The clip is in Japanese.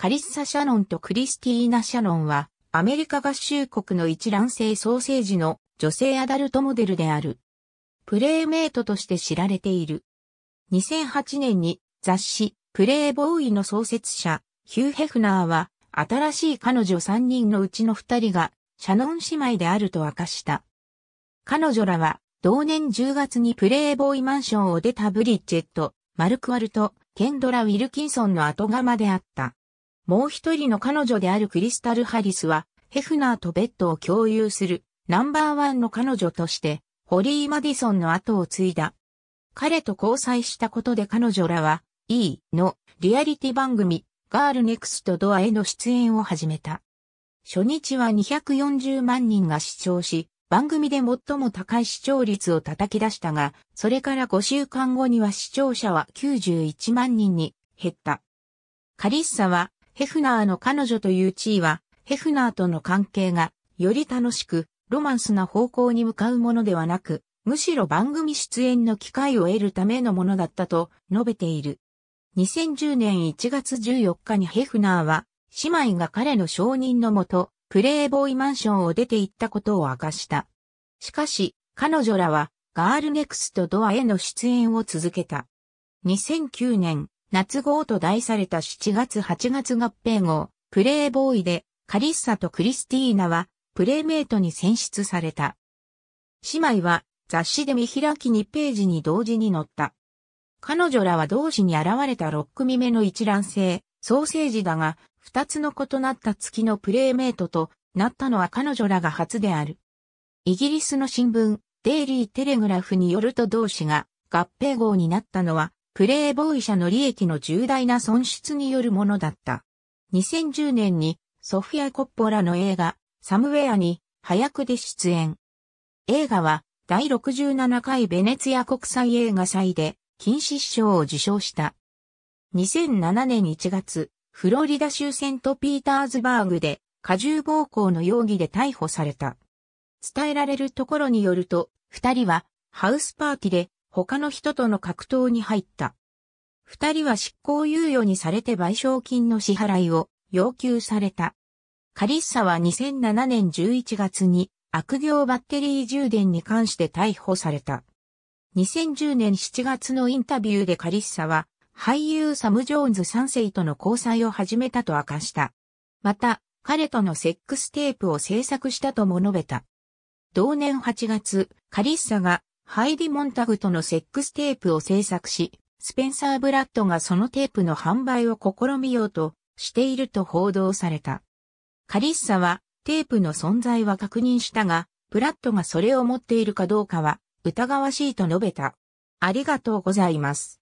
カリッサ・シャノンとクリスティーナ・シャノンは、アメリカ合衆国の一卵性ソーセージの女性アダルトモデルである。プレイメイトとして知られている。2008年に雑誌プレイボーイの創設者、ヒュー・ヘフナーは、新しい彼女3人のうちの2人が、シャノン姉妹であると明かした。彼女らは、同年10月にプレイボーイマンションを出たブリッジェット、マルクワルト、ケンドラ・ウィルキンソンの後釜であった。もう一人の彼女であるクリスタル・ハリスは、ヘフナーとベッドを共有するナンバーワンの彼女として、ホリー・マディソンの後を継いだ。彼と交際したことで彼女らは、E のリアリティ番組、ガールネクストドアへの出演を始めた。初日は240万人が視聴し、番組で最も高い視聴率を叩き出したが、それから5週間後には視聴者は91万人に減った。カリッサはヘフナーの彼女という地位は、ヘフナーとの関係が、より楽しく、ロマンスな方向に向かうものではなく、むしろ番組出演の機会を得るためのものだったと述べている。2010年1月14日にヘフナーは、姉妹が彼の承認のもと、プレイボーイマンションを出て行ったことを明かした。しかし、彼女らは、ガールネクストドアへの出演を続けた。2009年、夏号と題された7月8月合併号、プレイボーイで、カリッサとクリスティーナは、プレイメイトに選出された。姉妹は、雑誌で見開き2ページに同時に載った。彼女らは同時に現れた6組目の一覧性、ソーセージだが、2つの異なった月のプレイメイトとなったのは彼女らが初である。イギリスの新聞、デイリー・テレグラフによると同氏が合併号になったのは、プレイボーイ社の利益の重大な損失によるものだった。2010年にソフィア・コッポラの映画、サムウェアに早くで出演。映画は第67回ベネツィア国際映画祭で金獅子賞を受賞した。2007年1月、フロリダ州セントピーターズバーグで過重暴行の容疑で逮捕された。伝えられるところによると、二人はハウスパーティで他の人との格闘に入った。二人は執行猶予にされて賠償金の支払いを要求された。カリッサは2007年11月に悪行バッテリー充電に関して逮捕された。2010年7月のインタビューでカリッサは俳優サム・ジョーンズ3世との交際を始めたと明かした。また、彼とのセックステープを制作したとも述べた。同年8月、カリッサがハイディ・モンタグとのセックステープを制作し、スペンサー・ブラッドがそのテープの販売を試みようとしていると報道された。カリッサはテープの存在は確認したが、ブラッドがそれを持っているかどうかは疑わしいと述べた。ありがとうございます。